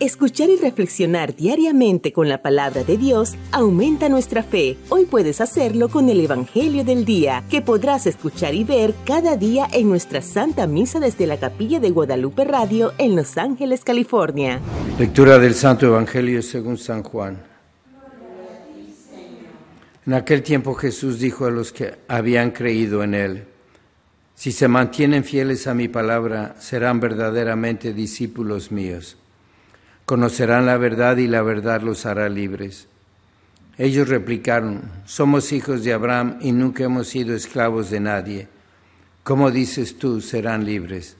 Escuchar y reflexionar diariamente con la palabra de Dios aumenta nuestra fe. Hoy puedes hacerlo con el Evangelio del Día, que podrás escuchar y ver cada día en nuestra Santa Misa desde la Capilla de Guadalupe Radio en Los Ángeles, California. Lectura del Santo Evangelio según San Juan. En aquel tiempo Jesús dijo a los que habían creído en él, si se mantienen fieles a mi palabra, serán verdaderamente discípulos míos conocerán la verdad y la verdad los hará libres. Ellos replicaron, somos hijos de Abraham y nunca hemos sido esclavos de nadie. ¿Cómo dices tú, serán libres?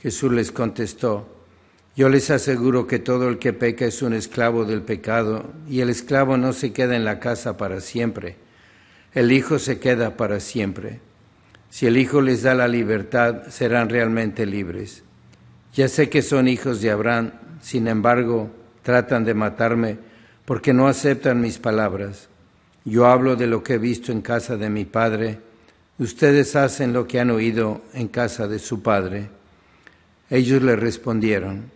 Jesús les contestó, yo les aseguro que todo el que peca es un esclavo del pecado, y el esclavo no se queda en la casa para siempre, el Hijo se queda para siempre. Si el Hijo les da la libertad, serán realmente libres. Ya sé que son hijos de Abraham, sin embargo, tratan de matarme porque no aceptan mis palabras. Yo hablo de lo que he visto en casa de mi padre, ustedes hacen lo que han oído en casa de su padre. Ellos le respondieron,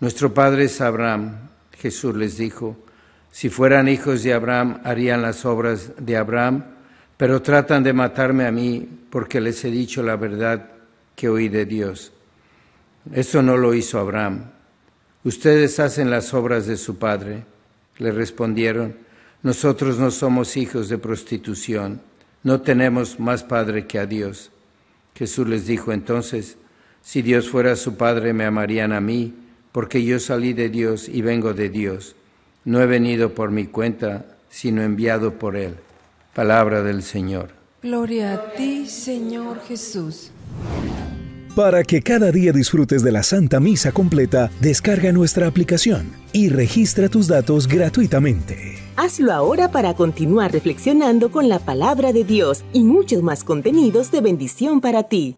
Nuestro padre es Abraham. Jesús les dijo, Si fueran hijos de Abraham, harían las obras de Abraham, pero tratan de matarme a mí porque les he dicho la verdad que oí de Dios. Eso no lo hizo Abraham. Ustedes hacen las obras de su padre. Le respondieron, nosotros no somos hijos de prostitución, no tenemos más padre que a Dios. Jesús les dijo entonces, si Dios fuera su padre me amarían a mí, porque yo salí de Dios y vengo de Dios. No he venido por mi cuenta, sino enviado por Él. Palabra del Señor. Gloria a ti, Señor Jesús. Para que cada día disfrutes de la Santa Misa completa, descarga nuestra aplicación y registra tus datos gratuitamente. Hazlo ahora para continuar reflexionando con la palabra de Dios y muchos más contenidos de bendición para ti.